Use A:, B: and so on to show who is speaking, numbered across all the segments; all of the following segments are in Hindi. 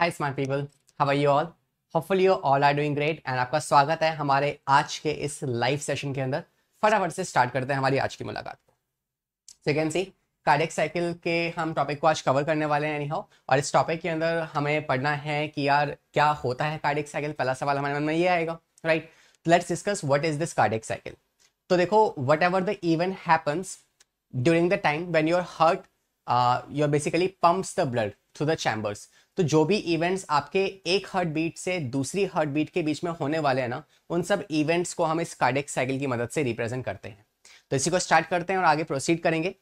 A: Hi smart people how are you all hopeful you all are doing great and आपका स्वागत है हमारे आज के इस लाइव सेशन के अंदर फटाफट से स्टार्ट करते हैं हमारी आज की मुलाकात को सो सी कार्डिक साइकिल के हम टॉपिक को आज कवर करने वाले हैं एनी और इस टॉपिक के अंदर हमें पढ़ना है कि यार क्या होता है कार्डिक साइकिल पहला सवाल हमारे मन में ये आएगा right let's discuss what is this cardiac cycle तो देखो whatever the event happens during the time when your heart your basically pumps the blood through the chambers तो जो भी इवेंट्स आपके एक हर्ट बीट से दूसरी हर्ट बीट के बीच में होने वाले हैं ना उन सब इवेंट्स को हम इस कार्डिक साइकिल की मदद से रिप्रेजेंट करते हैं तो इसी को स्टार्ट करते हैं और आगे प्रोसीड करेंगे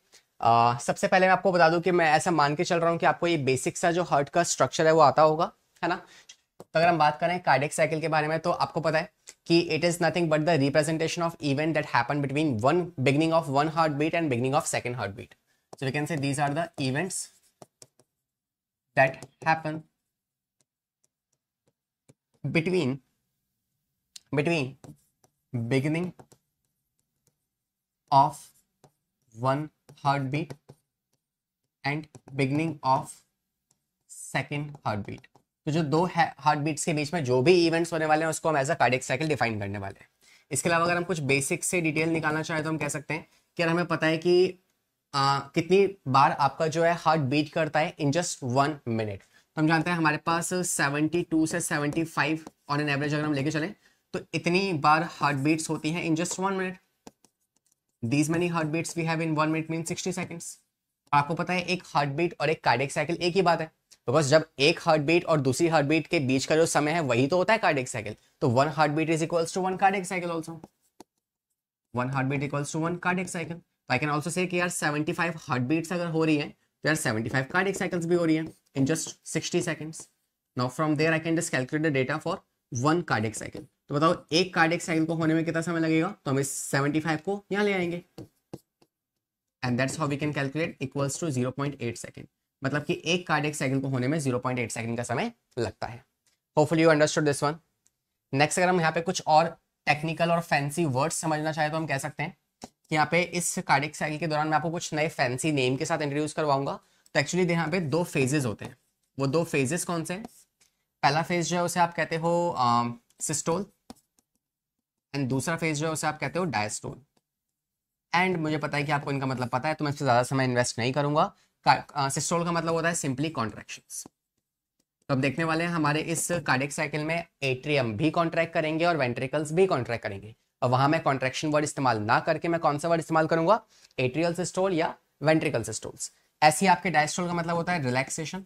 A: आ, सबसे पहले मैं आपको बता दूं कि मैं ऐसा मान के चल रहा हूँ कि आपको ये बेसिक सा जो हर्ट का स्ट्रक्चर है वो आता होगा है ना तो अगर हम बात करें कार्डिक साइकिल के बारे में तो आपको पता है कि it is nothing but the representation of event that happen between one beginning of one heartbeat and beginning of second heartbeat so we can say these are the events that happen between between beginning of one heartbeat and beginning of second heartbeat तो जो दो हार्ट बीट्स के बीच में जो भी इवेंट्स होने वाले हैं उसको हम as a cardiac cycle define करने वाले हैं इसके अलावा अगर हम कुछ बेसिक से डिटेल निकालना चाहें तो हम कह सकते हैं कि अगर हमें पता है कि आ, कितनी बार आपका जो है हार्ट बीट करता है इन जस्ट वन मिनट तो हम जानते हैं हमारे पास 72 से 75 ऑन एन एवरेज अगर हम लेके चलें तो इतनी बार हार्ट बीट्स होती हैं in just one minute these many heartbeats we have in one minute mean 60 seconds आपको पता है एक हार्ट बीट और एक कार्डिक साइकिल एक ही बात है बिकॉज जब एक हार्ट बीट और दूसरी हार्ट बीट के बीच का जो समय है वही तो होता है कार्डिक साइकिल तो one heartbeat is equals to one cardiac cycle also one heartbeat equals to one cardiac cycle I can also say यार सेवेंटी फाइव हार्ट बीट्स अगर हो रही है तो यार सेवेंटी 75 कार्डिक साइकिल्स भी हो रही है in just sixty seconds now from there I can just calculate the data for one cardiac cycle तो बताओ एक कार्डिक साइकिल को होने में कितना समय लगेगा तो हम इस सेवेंटी फाइव को यहाँ ले आएंगे and that's how we can calculate equals to zero point eight second मतलब कि एक कार्डिक साइकिल को होने में जीरो पॉइंट एट सेकेंड का समय लगता है hopefully you understood this one next अगर हम यहाँ पे कुछ और टेक्निकल और फैंसी वर्ड्स समझना चाहे तो हम कह सकते हैं यहाँ पे इस कार्डिक साइकिल के दौरान मैं आपको कुछ नए फैंसी नेम के साथ इंट्रोड्यूस करवाऊंगा तो एक्चुअली यहाँ पे दो फेजेस होते हैं वो दो फेजेस कौन से हैं पहला फेज जो है उसे आप कहते हो सिस्टोल एंड दूसरा फेज जो है उसे आप कहते हो डायस्टोल एंड मुझे पता है कि आपको इनका मतलब पता है तो मैं इससे ज़्यादा समय इन्वेस्ट नहीं करूंगा सिस्टोल का मतलब होता है सिंपली कॉन्ट्रेक्शन तो अब देखने वाले हैं हमारे इस कार्डिक साइकिल में एट्रियम भी कॉन्ट्रैक्ट करेंगे और वेंट्रिकल्स भी कॉन्ट्रैक्ट करेंगे और वहां मैं कॉन्ट्रेक्शन वर्ड इस्तेमाल ना करके मैं कौन सा वर्ड इस्तेमाल करूंगा एट्रियल सिस्टोल या वेंट्रिकल सिस्टोल ऐसे ही आपके डायस्टोल का मतलब होता है रिलैक्सेशन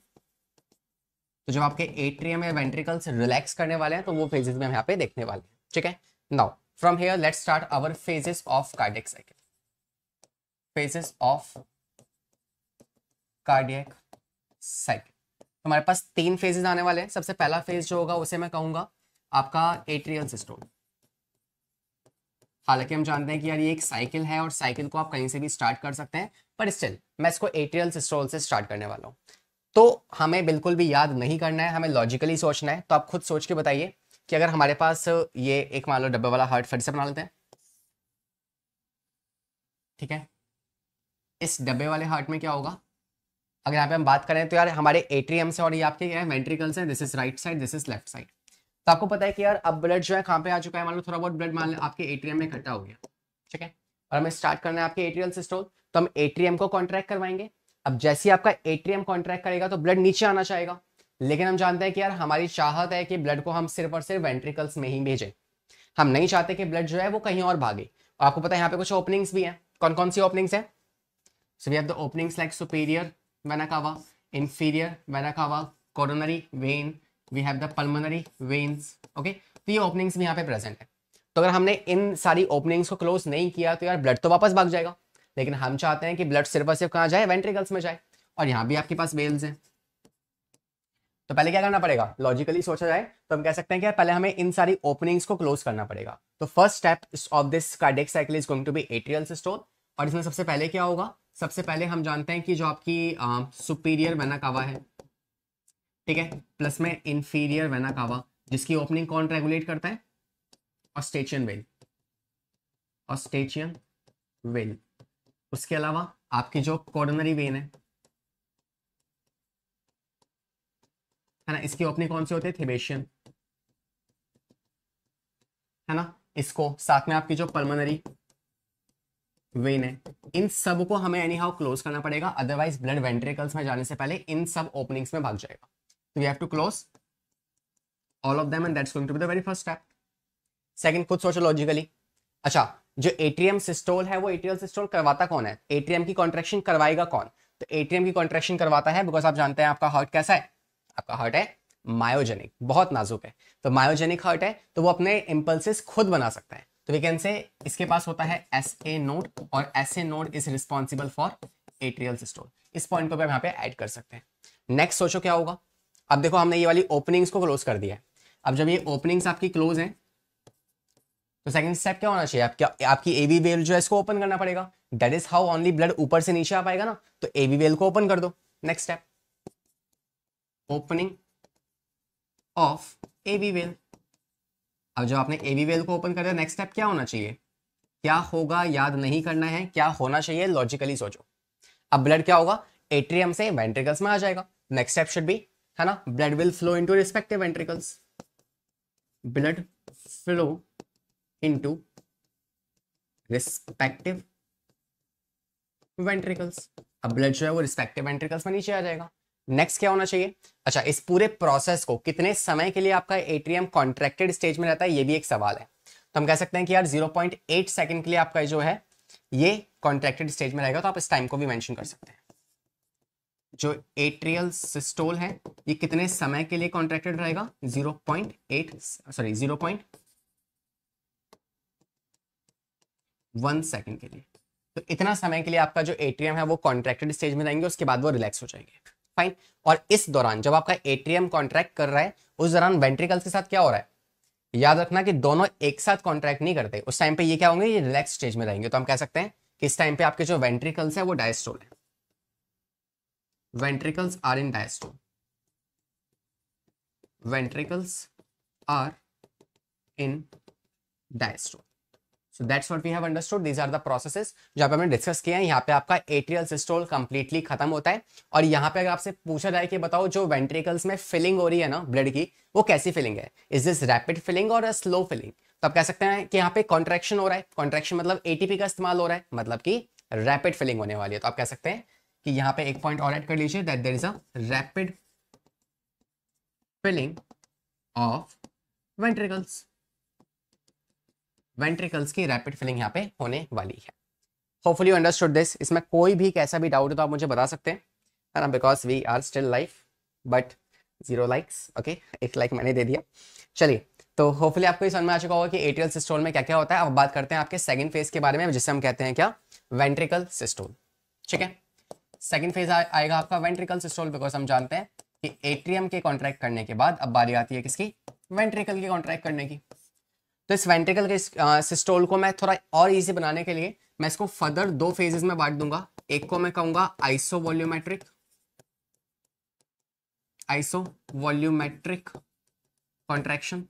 A: तो जब आपके एट्रियम या वेंट्रिकल्स रिलैक्स करने वाले हैं तो वो फेजेस में हम यहाँ पे देखने वाले हैं ठीक है now from here let start our phases of cardiac cycle phases of cardiac cycle हमारे पास तीन फेजेस आने वाले हैं सबसे पहला फेज जो होगा उसे मैं कहूंगा आपका एट्रियल सिस्टोल हालांकि हम जानते हैं कि यार ये एक साइकिल है और साइकिल को आप कहीं से भी स्टार्ट कर सकते हैं पर स्टिल मैं इसको एट्रियल सिस्टोल से स्टार्ट करने वाला हूँ तो हमें बिल्कुल भी याद नहीं करना है हमें लॉजिकली सोचना है तो आप खुद सोच के बताइए कि अगर हमारे पास ये एक मान लो डब्बे वाला हार्ट फिर से बना लेते हैं ठीक है इस डब्बे वाले हार्ट में क्या होगा अगर यहाँ पे हम बात करें तो यार हमारे एट्रियम से और ये आपके क्या है वेंट्रिकल्स हैं this is right side this is left side तो आपको पता है कि यार अब ब्लड जो है कहाँ पे आ चुका है मान लो थोड़ा बहुत ब्लड मान लो आपके एटीएम में इकट्ठा हो गया ठीक है और हमें स्टार्ट करना है आपके एट्रियल सिस्टोल तो हम एटीएम को कॉन्ट्रैक्ट करवाएंगे अब जैसे ही आपका एटीएम कॉन्ट्रैक्ट करेगा तो ब्लड नीचे आना चाहेगा लेकिन हम जानते हैं कि यार हमारी चाहत है कि ब्लड को हम सिर्फ और सिर्फ वेंट्रिकल्स में ही भेजें हम नहीं चाहते कि ब्लड जो है वो कहीं और भागे और आपको पता है यहाँ पे कुछ ओपनिंग्स भी हैं कौन कौन सी ओपनिंग्स हैं so we have the openings like superior vena cava inferior vena cava coronary vein we have the pulmonary veins okay तो ये ओपनिंग्स भी यहाँ पे प्रेजेंट है तो अगर हमने इन सारी ओपनिंग्स को क्लोज नहीं किया तो यार ब्लड तो वापस भाग जाएगा लेकिन हम चाहते हैं कि ब्लड सिर्फ और सिर्फ कहाँ जाए वेंट्रिकल्स में जाए और यहाँ भी आपके पास वेल्स हैं तो पहले क्या करना पड़ेगा लॉजिकली सोचा जाए तो हम कह सकते हैं कि पहले हमें इन सारी ओपनिंग्स को क्लोज करना पड़ेगा तो first step of this cardiac cycle is going to be atrial systole और इसमें सबसे पहले क्या होगा सबसे पहले हम जानते हैं कि जो आपकी सुपीरियर वेना कावा है ठीक है प्लस में इंफीरियर वेना कावा जिसकी ओपनिंग कौन रेगुलेट करता है ऑस्टेचियन वेल ऑस्टेचियन वेल उसके अलावा आपकी जो कोरोनरी वेन है है ना इसकी ओपनिंग कौन सी होती है थिबेशियन है ना इसको साथ में आपकी जो पल्मोनरी वेन है इन सब को हमें एनी हाउ क्लोज करना पड़ेगा अदरवाइज ब्लड वेंट्रिकल्स में जाने से पहले इन सब ओपनिंग्स में भाग जाएगा So we have to close all of them and that's going to be the very first step. Second खुद सोचो लॉजिकली अच्छा जो एट्रियम सिस्टोल है वो एट्रियल सिस्टोल करवाता कौन है एट्रियम की कॉन्ट्रेक्शन करवाएगा कौन तो एटीएम की कॉन्ट्रेक्शन करवाता है बिकॉज आप जानते हैं आपका हार्ट कैसा है आपका हार्ट है मायोजेनिक बहुत नाजुक है तो मायोजेनिक हार्ट है तो वो अपने इम्पल्सिस खुद बना सकता है तो वी कैन से इसके पास होता है एस ए नोड और S A node is responsible for atrial systole इस पॉइंट को भी हम यहाँ पे ऐड कर सकते हैं नेक्स्ट सोचो क्या होगा अब देखो हमने ये वाली ओपनिंग्स को क्लोज कर दिया है अब जब ये ओपनिंग्स आपकी क्लोज हैं तो सेकंड स्टेप क्या होना चाहिए आपकी आपकी एवी वेल जो है इसको ओपन करना पड़ेगा that is how only blood ऊपर से नीचे आ पाएगा ना तो एवी वेल को ओपन कर दो next step opening of AV valve अब जब आपने एवी वेल को ओपन कर दिया नेक्स्ट स्टेप क्या होना चाहिए क्या होगा याद नहीं करना है क्या होना चाहिए लॉजिकली सोचो अब ब्लड क्या होगा एट्रियम से वेंट्रिकल्स में आ जाएगा नेक्स्ट स्टेप शुड बी है ना blood will flow into respective ventricles blood flow into respective ventricles अब ब्लड जो है वो रिस्पेक्टिव वेंट्रिकल्स में नीचे आ जाएगा नेक्स्ट क्या होना चाहिए अच्छा इस पूरे प्रोसेस को कितने समय के लिए आपका एट्रियम कॉन्ट्रेक्टेड स्टेज में रहता है ये भी एक सवाल है तो हम कह सकते हैं कि यार 0.8 सेकंड के लिए आपका जो है ये कॉन्ट्रेक्टेड स्टेज में रहेगा तो आप इस टाइम को भी मेंशन कर सकते हैं जो एट्रियल सिस्टोल है ये कितने समय के लिए कॉन्ट्रैक्टेड रहेगा zero point eight sorry zero point one second के लिए तो इतना समय के लिए आपका जो एट्रियम है वो कॉन्ट्रैक्टेड स्टेज में रहेंगे उसके बाद वो रिलैक्स हो जाएंगे फाइन और इस दौरान जब आपका एट्रियम कॉन्ट्रैक्ट कर रहा है उस दौरान वेंट्रिकल्स के साथ क्या हो रहा है याद रखना कि दोनों एक साथ कॉन्ट्रैक्ट नहीं करते उस टाइम पे ये क्या होंगे ये रिलैक्स स्टेज में रहेंगे तो हम कह सकते हैं कि इस टाइम पे आपके जो वेंट्रिकल्स है वो डायस्टोल है ventricles are in diastole ventricles are in diastole so that's what we have understood these are the processes जो आप हमने डिस्कस किया है यहाँ पे आपका एट्रियल सिस्टोल कंप्लीटली खत्म होता है और यहाँ पे अगर आपसे पूछा जाए कि बताओ जो वेंट्रिकल्स में फिलिंग हो रही है ना ब्लड की वो कैसी फिलिंग है इज दिस रैपिड फिलिंग और स्लो फिलिंग तो आप कह सकते हैं कि यहाँ पे कॉन्ट्रेक्शन हो रहा है कॉन्ट्रेक्शन मतलब एटीपी का इस्तेमाल हो रहा है मतलब कि रैपिड फिलिंग होने वाली है तो आप कह सकते हैं कि यहां पे एक पॉइंट और ऐड कर लीजिए that there is a rapid filling of ventricles ventricles की रैपिड फिलिंग यहां पे होने वाली है होपफुली यू अंडरस्टूड दिस इसमें कोई भी कैसा भी डाउट हो तो आप मुझे बता सकते हैं ना because we are still life but zero likes okay एक लाइक मैंने दे दिया चलिए तो होपफुली आपको ये समझ में आ चुका होगा कि एटीएल सिस्टोल में क्या क्या होता है अब बात करते हैं आपके सेकंड फेज के बारे में जिससे हम कहते हैं क्या वेंट्रिकल सिस्टोल ठीक है सेकेंड फेज आएगा आपका वेंट्रिकल सिस्टोल बिकॉज हम जानते हैं कि एट्रियम के कॉन्ट्रैक्ट करने के बाद अब बारी आती है किसकी वेंट्रिकल के कॉन्ट्रैक्ट करने की तो इस वेंट्रिकल के सिस्टोल को मैं थोड़ा और इजी बनाने के लिए मैं इसको फर्दर दो फेजेस में बांट दूंगा एक को मैं कहूंगा isovolumetric isovolumetric contraction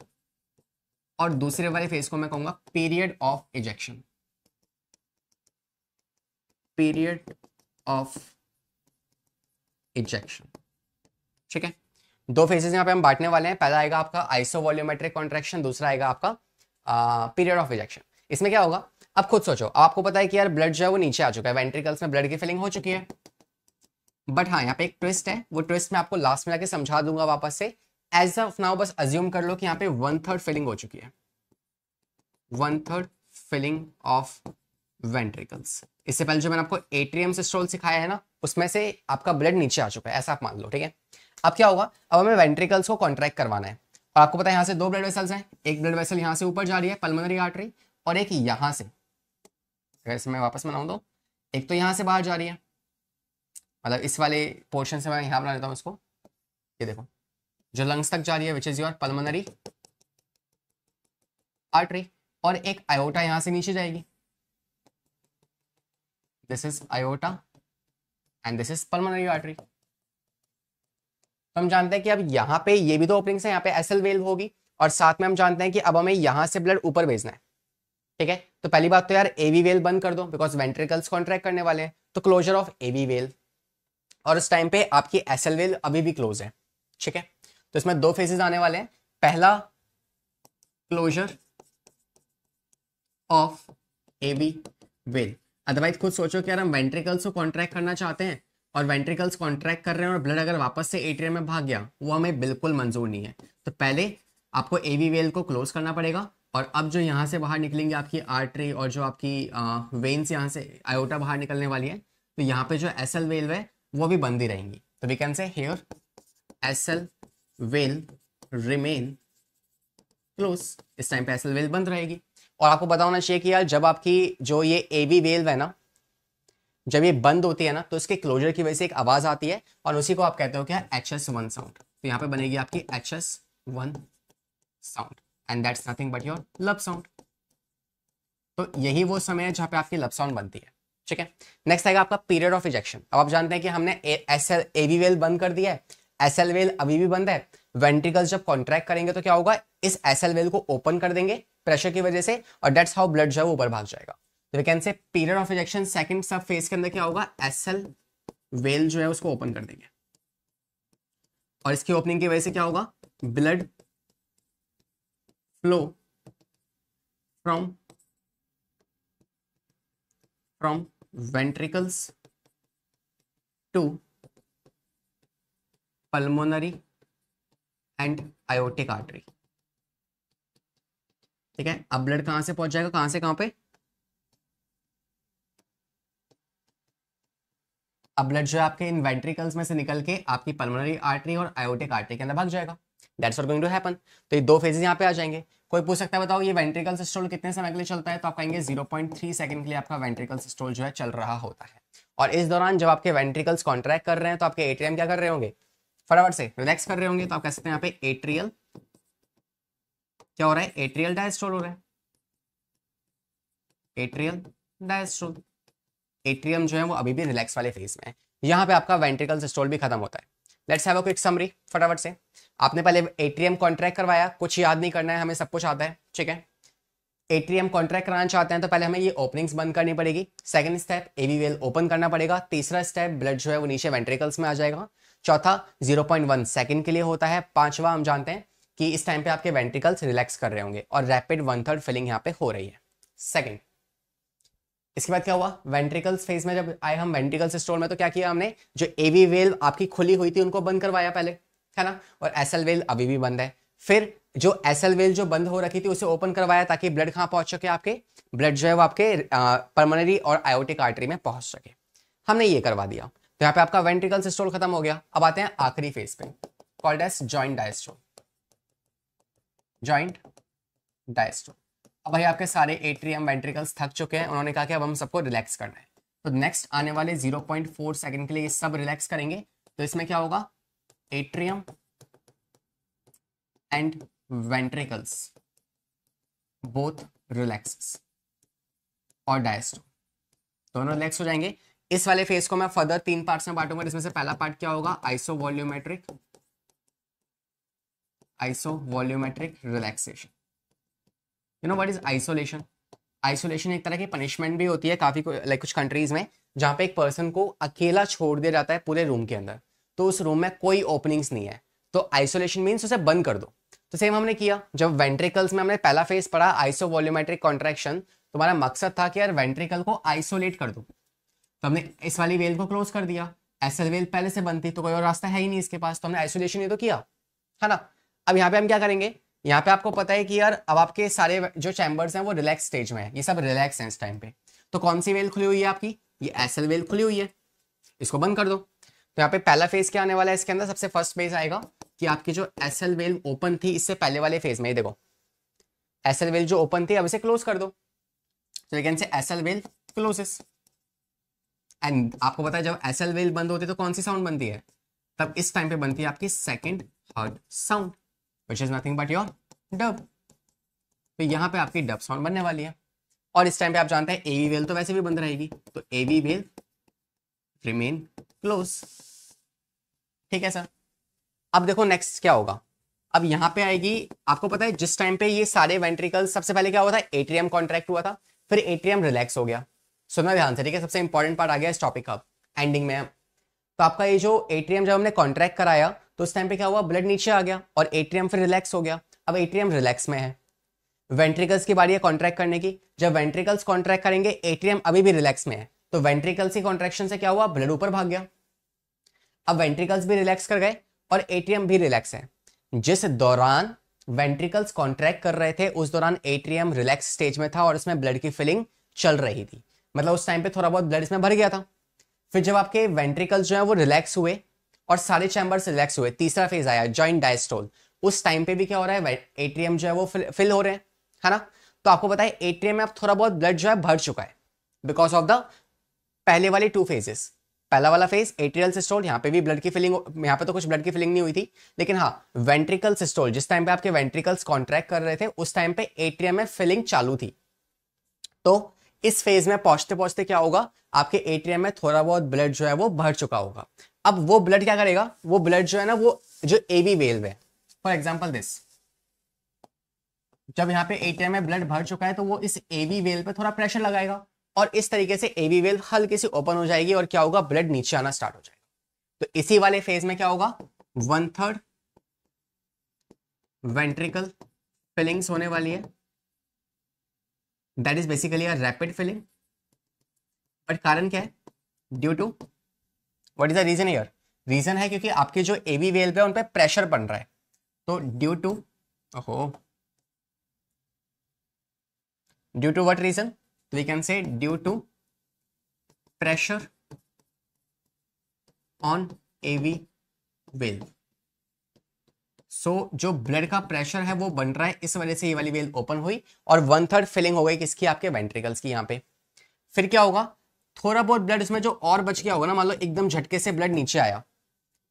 A: और दूसरे वाले फेज को मैं कहूंगा period of ejection period of injection ठीक है दो फेजेस यहाँ पे हम बांटने वाले हैं पहला आएगा आपका आइसो वॉल्यूमेट्रिक कॉन्ट्रेक्शन दूसरा आएगा आपका पीरियड ऑफ इजेक्शन इसमें क्या होगा अब खुद सोचो आपको पता है कि यार ब्लड जो है वो नीचे आ चुका है वेंट्रिकल्स में ब्लड की फिलिंग हो चुकी है बट हाँ यहाँ पे एक ट्विस्ट है वो ट्विस्ट मैं आपको लास्ट में जाके समझा दूंगा वापस से एज ऑफ नाउ बस अज्यूम कर लो कि यहाँ पे वन थर्ड फिलिंग हो चुकी है one third filling of ventricles इससे पहले जो मैंने आपको एट्रियम सिस्टोल सिखाया है ना उसमें से आपका ब्लड नीचे आ चुका है ऐसा आप मान लो ठीक है अब क्या होगा अब हमें वेंट्रिकल्स को कॉन्ट्रैक्ट करवाना है और आपको पता है यहाँ से दो ब्लड वेसल्स हैं एक ब्लड वेसल यहाँ से ऊपर जा रही है पलमनरी आर्टरी और एक यहाँ से अगर मैं वापस बनाऊँ तो एक तो यहाँ से बाहर जा रही है मतलब इस वाले पोर्शन से मैं यहाँ बना लेता हूँ इसको ये देखो जो लंग्स तक जा रही है which is your pulmonary artery और एक आयोटा यहाँ से नीचे जाएगी this is aorta and this is pulmonary artery तो हम जानते हैं कि अब यहाँ पे ये भी तो ओपनिंग्स है यहाँ पे एसल वेल्व होगी और साथ में हम जानते हैं कि अब हमें यहाँ से ब्लड ऊपर भेजना है ठीक है तो पहली बात तो यार एवी वेल बंद कर दो बिकॉज वेंट्रिकल्स कॉन्ट्रैक्ट करने वाले हैं तो क्लोजर ऑफ एवी वेल और उस टाइम पे आपकी एसल वेल अभी भी क्लोज है ठीक है तो इसमें दो फेजेस आने वाले हैं पहला closure of AV valve otherwise खुद सोचो कि यार हम वेंट्रिकल्स को कॉन्ट्रैक्ट करना चाहते हैं और वेंट्रिकल्स कॉन्ट्रैक्ट कर रहे हैं और ब्लड अगर वापस से एट्रियम में भाग गया वो हमें बिल्कुल मंजूर नहीं है तो पहले आपको एवी वेल को क्लोज करना पड़ेगा और अब जो यहाँ से बाहर निकलेंगे आपकी आर्टरी और जो आपकी वेन्स यहाँ से आयोटा बाहर निकलने वाली है तो यहाँ पे जो एस एल वेल है वो भी बंद ही रहेंगी तो we can say here S L valve remain close इस टाइम पे एस एल वेल बंद रहेगी और आपको पता होना चाहिए कि यार जब आपकी जो ये ए बी वेल्व है ना जब ये बंद होती है ना तो इसके क्लोजर की वजह से एक आवाज आती है और उसी को आप कहते हो क्या एच एस वन साउंड तो यहाँ पे बनेगी आपकी H S one sound and that's nothing but your lub sound तो यही वो समय है जहाँ पे आपकी लव साउंड बनती है ठीक है नेक्स्ट आएगा आपका पीरियड ऑफ इजेक्शन अब आप जानते हैं कि हमने S L A B valve बंद कर दिया है एस एल वेल अभी भी बंद है वेंट्रिकल्स जब कॉन्ट्रैक्ट करेंगे तो क्या होगा इस एस एल वेल को ओपन कर देंगे प्रेशर की वजह से और डेट्स हाउ ब्लड जो है ऊपर भाग जाएगा तो we can say period of ejection second सब फेज के अंदर क्या होगा एस वेल जो है उसको ओपन कर देंगे और इसकी ओपनिंग की वजह से क्या होगा blood flow from from ventricles to pulmonary and aortic artery ठीक है अब ब्लड कहां से पहुंच जाएगा कहां से कहां पे अब ब्लड जो है आपके इन वेंट्रिकल्स में से निकल के आपकी पल्मोनरी आर्टरी और आयोटिक आर्टरी के अंदर भाग जाएगा दैट्स गोइंग टू हैपन तो ये दो फेजेस यहाँ पे आ जाएंगे कोई पूछ सकता है बताओ ये वेंट्रिकल स्टोल कितने समय के लिए चलता है तो आप कहेंगे जीरो पॉइंट थ्री सेकंड के लिए आपका वेंट्रिकल स्टोल जो है चल रहा होता है और इस दौरान जब आपके वेंट्रिकल्स कॉन्ट्रैक्ट कर रहे हैं तो आपके एटीएम क्या कर रहे होंगे फटाफट से रिलैक्स कर रहे होंगे तो आप कह सकते हैं यहाँ पे एट्रियल क्या हो रहा है एट्रियल डायस्ट्रोल हो रहा है एट्रियल डायस्ट्रोल एट्रियम जो है वो अभी भी रिलैक्स वाले फेज में है यहाँ पे आपका वेंट्रिकल सिस्टोल भी खत्म होता है let's have a quick summary फटाफट से आपने पहले एट्रियम कॉन्ट्रैक्ट करवाया कुछ याद नहीं करना है हमें सब कुछ आता है ठीक है एट्रियम कॉन्ट्रैक्ट कराना चाहते हैं तो पहले हमें ये ओपनिंग्स बंद करनी पड़ेगी सेकंड स्टेप वेल ओपन करना पड़ेगा तीसरा स्टेप ब्लड जो है वो नीचे वेंट्रिकल्स में आ जाएगा चौथा 0.1 सेकंड के लिए होता है पांचवा हम जानते हैं कि इस टाइम पे आपके वेंट्रिकल्स रिलैक्स कर रहे होंगे और रैपिड वन थर्ड फिलिंग यहाँ पे हो रही है सेकेंड इसके बाद क्या हुआ वेंट्रिकल्स फेज में जब आए हम वेंट्रिकल्स स्टोर में तो क्या किया हमने जो एवी वेल आपकी खुली हुई थी उनको बंद करवाया पहले है ना और एस वेल अभी भी बंद है फिर जो एस वेल जो बंद हो रखी थी उसे ओपन करवाया ताकि ब्लड कहाँ पहुंच सके आपके ब्लड जो है वो आपके परमनरी और आयोटिक आर्टरी में पहुंच सके हमने ये करवा दिया तो यहाँ पे आपका वेंट्रिकल स्टोर खत्म हो गया अब आते हैं आखिरी फेज पे called as joint diastole joint diastole अब भाई आपके सारे एट्रियम वेंट्रिकल्स थक चुके हैं उन्होंने कहा कि अब हम सबको रिलैक्स करना है तो नेक्स्ट आने वाले 0.4 सेकंड के लिए ये सब रिलैक्स करेंगे तो इसमें क्या होगा atrium and ventricles both relax और डायस्टो दोनों रिलैक्स हो जाएंगे इस वाले फेस को मैं फर्दर तीन पार्ट्स में बांटूंगा जिसमें से पहला पार्ट क्या होगा isovolumetric isovolumetric relaxation you know what is isolation isolation एक तरह की पनिशमेंट भी होती है काफी लाइक कुछ कंट्रीज में जहां पे एक पर्सन को अकेला छोड़ दिया जाता है पूरे रूम के अंदर तो उस रूम में कोई ओपनिंग्स नहीं है तो आइसोलेशन मीन्स उसे बंद कर दो तो सेम हमने किया जब वेंट्रिकल्स में हमने पहला फेज पढ़ा आइसोवॉल्यूमेट्रिक कॉन्ट्रैक्शन तुम्हारा मकसद था कि यार वेंट्रिकल को आइसोलेट कर दो तो हमने इस वाली वेल को क्लोज कर दिया एसल वेल पहले से बनती तो कोई और रास्ता है ही नहीं इसके पास तो हमने आइसोलेशन ये तो किया है ना अब यहाँ पे हम क्या करेंगे यहाँ पे आपको पता है कि यार अब आपके सारे जो चैम्बर्स हैं वो रिलैक्स स्टेज में है ये सब रिलैक्स हैं इस टाइम पे तो कौन सी वेल खुली हुई है आपकी ये एसल वेल खुली हुई है इसको बंद कर दो तो यहाँ पे पहला फेज क्या आने वाला है इसके अंदर सबसे फर्स्ट फेज आएगा कि आपकी जो एसल वेल ओपन थी इससे पहले वाले फेज में देखो एसल वेल जो ओपन थी अब इसे क्लोज कर दो तो you can say SL valve closes and आपको पता है जब एसल वेल बंद होती है तो कौन सी साउंड बनती है तब इस टाइम पे बनती है आपकी second heart sound which is nothing but your dub तो यहाँ पे आपकी डब साउंड बनने वाली है और इस टाइम पे आप जानते हैं ए वी वेल तो वैसे भी बंद रहेगी तो A V valve remain close ठीक है सर अब देखो नेक्स्ट क्या होगा अब यहाँ पे आएगी आपको पता है जिस टाइम पे ये सारे वेंट्रिकल सबसे पहले क्या हुआ था एट्रियम कॉन्ट्रैक्ट हुआ था फिर एट्रियम रिलैक्स हो गया सुनना ध्यान से ठीक है सबसे इंपॉर्टेंट पार्ट आ गया इस टॉपिक का एंडिंग में तो आपका ये जो एट्रियम जब हमने कॉन्ट्रैक्ट कराया तो उस टाइम पे क्या हुआ ब्लड नीचे आ गया और एट्रियम फिर रिलैक्स हो गया अब एट्रियम रिलैक्स में है वेंट्रिकल्स की बारी है कॉन्ट्रैक्ट करने की जब वेंट्रिकल्स कॉन्ट्रैक्ट करेंगे एट्रियम अभी भी रिलैक्स में है तो वेंट्रिकल्स की कॉन्ट्रेक्शन से क्या हुआ ब्लड ऊपर भाग गया अब वेंट्रिकल्स भी रिलैक्स कर गए और एट्रियम भी रिलैक्स है जिस दौरान वेंट्रिकल्स कॉन्ट्रैक्ट कर रहे थे उस दौरान एट्रियम रिलैक्स स्टेज में था और इसमें ब्लड की फिलिंग चल रही थी मतलब उस टाइम पे थोड़ा बहुत ब्लड इसमें भर गया था फिर जब आपके वेंट्रिकल्स जो है वो रिलैक्स हुए और सारे चैम्बर रिलैक्स हुए तीसरा फेज आया ज्वाइंट डायस्टोल उस टाइम पे भी क्या हो रहा है एटीएम जो है वो फिल, फिल हो रहे हैं है ना तो आपको पता है एटीएम में अब थोड़ा बहुत ब्लड जो है भर चुका है बिकॉज ऑफ द पहले वाले टू फेजेस पहला वाला फेज एट्रियल सिस्टोल यहाँ पे भी ब्लड की फिलिंग यहाँ पे तो कुछ ब्लड की फिलिंग नहीं हुई थी लेकिन हाँ वेंट्रिकल सिस्टोल जिस टाइम पे आपके वेंट्रिकल्स कॉन्ट्रैक्ट कर रहे थे उस टाइम पे एट्रियम में फिलिंग चालू थी तो इस फेज में पहुंचते पहुंचते क्या होगा आपके एट्रियम में थोड़ा बहुत ब्लड जो है वो भर चुका होगा अब वो ब्लड क्या करेगा वो ब्लड जो है ना वो जो एवी वेल्व है फॉर एग्जाम्पल दिस जब यहाँ पे एटीएम में ब्लड भर चुका है तो वो इस एवी वेल पे थोड़ा प्रेशर लगाएगा और इस तरीके से एवी वेल हल्के से ओपन हो जाएगी और क्या होगा ब्लड नीचे आना स्टार्ट हो जाएगा तो इसी वाले फेज में क्या होगा वन थर्ड वेंट्रिकल फिलिंग्स होने वाली है that is basically a rapid filling but कारण क्या है due to what is the reason ear reason है क्योंकि आपके जो ए बी वेल्व है उन पर प्रेशर बन रहा है तो ड्यू टू हो due to what reason we can say due to pressure on AV valve so जो ब्लड का प्रेशर है वो बन रहा है इस वजह से ये वाली वेल्व ओपन हुई और वन थर्ड फिलिंग हो गई किसकी आपके वेंट्रिकल्स की यहाँ पे फिर क्या होगा थोड़ा बहुत ब्लड इसमें जो और बच गया होगा ना मान लो एकदम झटके से ब्लड नीचे आया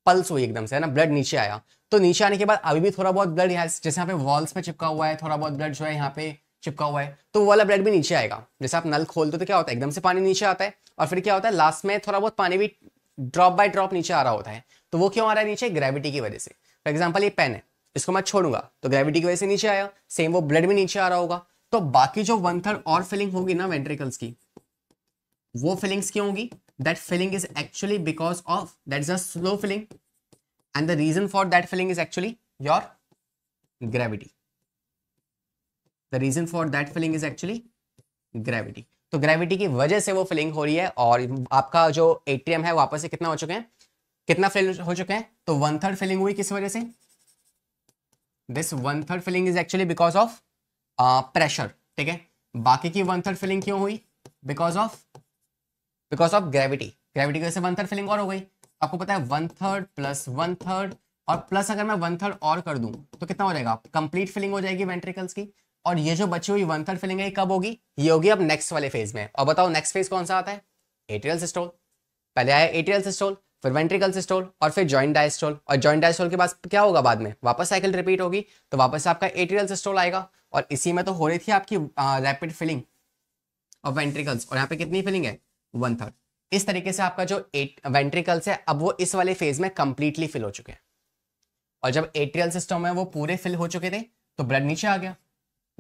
A: पल्स हुई एकदम से है ना ब्लड नीचे आया तो नीचे आने के बाद अभी भी थोड़ा बहुत ब्लड जैसे यहाँ पे वॉल्स में चिपका हुआ है थोड़ा बहुत ब्लड जो है यहाँ पे चिपका हुआ है तो वो वाला ब्लड भी नीचे आएगा जैसे आप नल खोलते तो क्या होता है एकदम से पानी नीचे आता है और फिर क्या होता है लास्ट में थोड़ा बहुत पानी भी ड्रॉप बाय ड्रॉप नीचे आ रहा होता है तो वो क्यों आ रहा है नीचे ग्रेविटी की वजह से फॉर एग्जाम्पल ये पेन है इसको मैं छोड़ूंगा तो ग्रेविटी की वजह से नीचे आया सेम वो ब्लड भी नीचे आ रहा होगा तो बाकी जो वन थर्ड और फिलिंग होगी ना वेंट्रिकल्स की वो फीलिंग्स क्यों होगी that feeling is actually because of that is a slow feeling and the reason for that feeling is actually your gravity the reason for that feeling is actually gravity तो ग्रेविटी की वजह से वो फिलिंग हो रही है और आपका जो एटीएम है वापस से कितना हो चुके हैं कितना फिल हो चुके हैं तो वन थर्ड फिलिंग हुई किस वजह से this one third filling is actually because of pressure ठीक है बाकी की वन थर्ड फिलिंग क्यों हुई because of because of gravity gravity की वजह से वन थर्ड फिलिंग और हो गई आपको पता है one third plus one third और प्लस अगर मैं वन थर्ड और कर दूं तो कितना हो जाएगा कंप्लीट फिलिंग हो जाएगी वेंट्रिकल्स की और ये जो बची हुई वन थर्ड फिलिंग है कब होगी ये होगी अब नेक्स्ट वाले फेज में और बताओ नेक्स्ट फेज कौन सा आता है एट्रियल सिस्टोल पहले आया एट्रियल सिस्टोल फिर वेंट्रिकल सिस्टोल और फिर जॉइंट डायस्टोल और जॉइंट डायस्टोल के बाद क्या होगा बाद में वापस साइकिल रिपीट होगी तो वापस आपका एट्रियल सिस्टोल आएगा और इसी में तो हो रही थी आपकी रैपिड फिलिंग ऑफ वेंट्रिकल्स और यहाँ पे कितनी फिलिंग है वन थर्ड इस तरीके से आपका जो एट वेंट्रिकल्स है अब वो इस वाले फेज में कंप्लीटली फिल हो चुके हैं और जब एट्रियल सिस्टम है वो पूरे फिल हो चुके थे तो ब्लड नीचे आ गया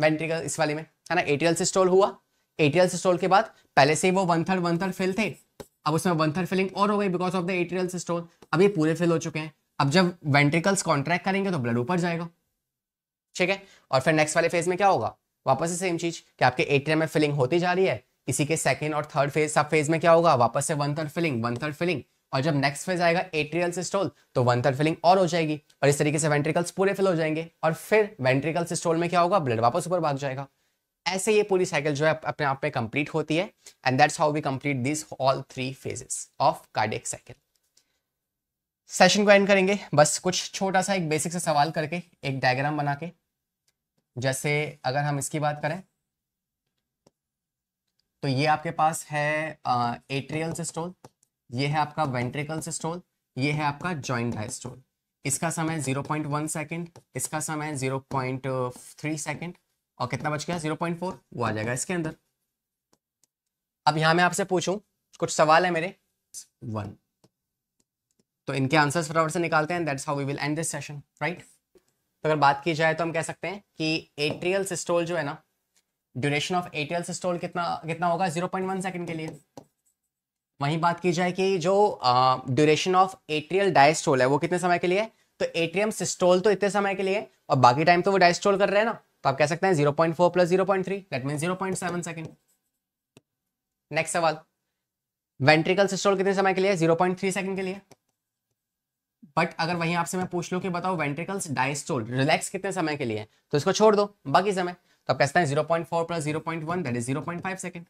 A: वेंट्रिकल इस वाले में है ना एट्रियल सिस्टोल हुआ एट्रियल सिस्टोल के बाद पहले से ही वो one third one third fill थे अब उसमें वन थर्ड फिलिंग और हो गई because of the atrial systole अब ये पूरे फिल हो चुके हैं अब जब वेंट्रिकल्स कॉन्ट्रैक्ट करेंगे तो ब्लड ऊपर जाएगा ठीक है और फिर नेक्स्ट वाले फेज में क्या होगा वापस से सेम चीज कि आपके एट्रियम में फिलिंग होती जा रही है इसी के सेकेंड और थर्ड फेज सब फेज में क्या होगा वापस से one third filling one third filling और जब नेक्स्ट फेज आएगा एट्रियल सिस्टोल तो वन थर्ड फिलिंग और हो जाएगी और इस तरीके से वेंट्रिकल्स पूरे फिल हो जाएंगे और फिर वेंट्रिकल सिस्टोल में क्या होगा ब्लड वापस ऊपर भाग जाएगा ऐसे ये पूरी साइकिल जो है अपने आप में कंप्लीट होती है and that's how we complete this all three phases of cardiac cycle session को एंड करेंगे बस कुछ छोटा सा एक बेसिक से सवाल करके एक डायग्राम बना के जैसे अगर हम इसकी बात करें तो ये आपके पास है एट्रियल सिस्टोल ये है आपका वेंट्रिकल सिस्टोल ये है आपका जॉइंट डायस्टोल इसका समय 0.1 सेकेंड इसका समय 0.3 सेकेंड और कितना बच गया 0.4 वो आ जाएगा इसके अंदर अब यहां मैं आपसे पूछूं कुछ सवाल है मेरे वन तो इनके आंसर फटाफट से निकालते हैं that's how we will end this session right तो अगर बात की जाए तो हम कह सकते हैं कि एट्रियल सिस्टोल जो है ना ड्यूरेशन ऑफ एटीएल स्टॉल कितना कितना होगा जीरो पॉइंट वन सेकेंड के लिए वहीं बात की जाए कि जो ड्यूरेशन ऑफ एट्रियल डायस्टोल है वो कितने समय के लिए तो एट्रियम सिस्टोल तो इतने समय के लिए और बाकी टाइम तो वो डायस्टोल कर रहे हैं ना तो आप कह सकते हैं zero point four plus zero point three that mean zero point seven second next सवाल वेंट्रिकल सिस्टोल कितने समय के लिए जीरो पॉइंट थ्री सेकेंड के लिए बट अगर वहीं आपसे मैं पूछ लूँ कि बताओ वेंट्रिकल्स डायस्टोल रिलैक्स कितने समय के लिए तो इसको छोड़ दो बाकी समय तो आप हैं zero point four plus zero point one that is zero point five second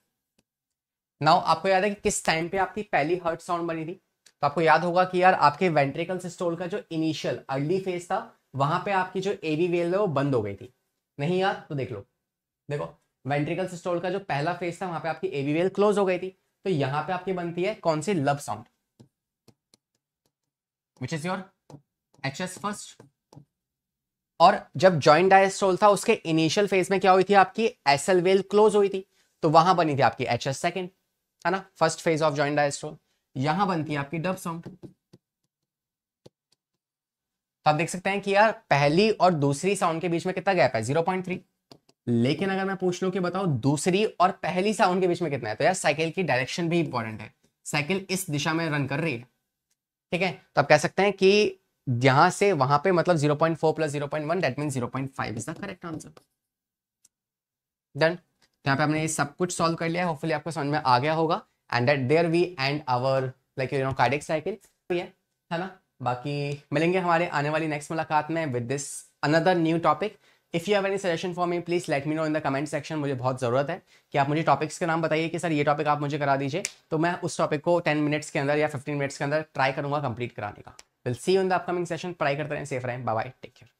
A: now आपको याद है कि किस टाइम पे आपकी पहली हर्ट साउंड बनी थी तो आपको याद होगा कि यार आपके वेंट्रिकल सिस्टोल का जो इनिशियल अर्ली फेज था वहां पे आपकी जो एवी वेल है वो बंद हो गई थी नहीं यार तो देख लो देखो वेंट्रिकल सिस्टोल का जो पहला फेज था वहां पे आपकी एवी वेल क्लोज हो गई थी तो यहाँ पे आपकी बनती है कौन सी lub sound which is your H first और जब जॉइंट डायस्टोल था उसके इनिशियल फेज में क्या हुई थी आपकी एसल वेल क्लोज हुई थी तो वहां बनी थी आपकी एच एस सेकेंड है ना first phase of joint diastole यहां बनती है आपकी डब सॉन्ग तो आप देख सकते हैं कि यार पहली और दूसरी साउंड के बीच में कितना गैप है जीरो पॉइंट थ्री लेकिन अगर मैं पूछ लूं कि बताओ दूसरी और पहली साउंड के बीच में कितना है तो यार साइकिल की डायरेक्शन भी इंपॉर्टेंट है साइकिल इस दिशा में रन कर रही है ठीक है तो आप कह सकते हैं कि यहां से वहां पे मतलब 0.4 plus zero point one that mean zero point five is the correct answer done यहाँ पे हमने ये सब कुछ सॉल्व कर लिया होपफुली आपको समझ में आ गया होगा and that there we and our like you know cardiac cycle है ना बाकी मिलेंगे हमारे आने वाली नेक्स्ट मुलाकात में with this another new topic if you have any suggestion for me please let me know in the comment section मुझे बहुत ज़रूरत है कि आप मुझे टॉपिक्स के नाम बताइए कि सर ये टॉपिक आप मुझे करा दीजिए तो मैं उस टॉपिक को टेन मिनट्स के अंदर या फिफ्टीन मिनट्स के अंदर ट्राई करूंगा कंप्लीट कराने का will see you in the upcoming session पढ़ाई करते रहें सेफ रहें बाय टेक केयर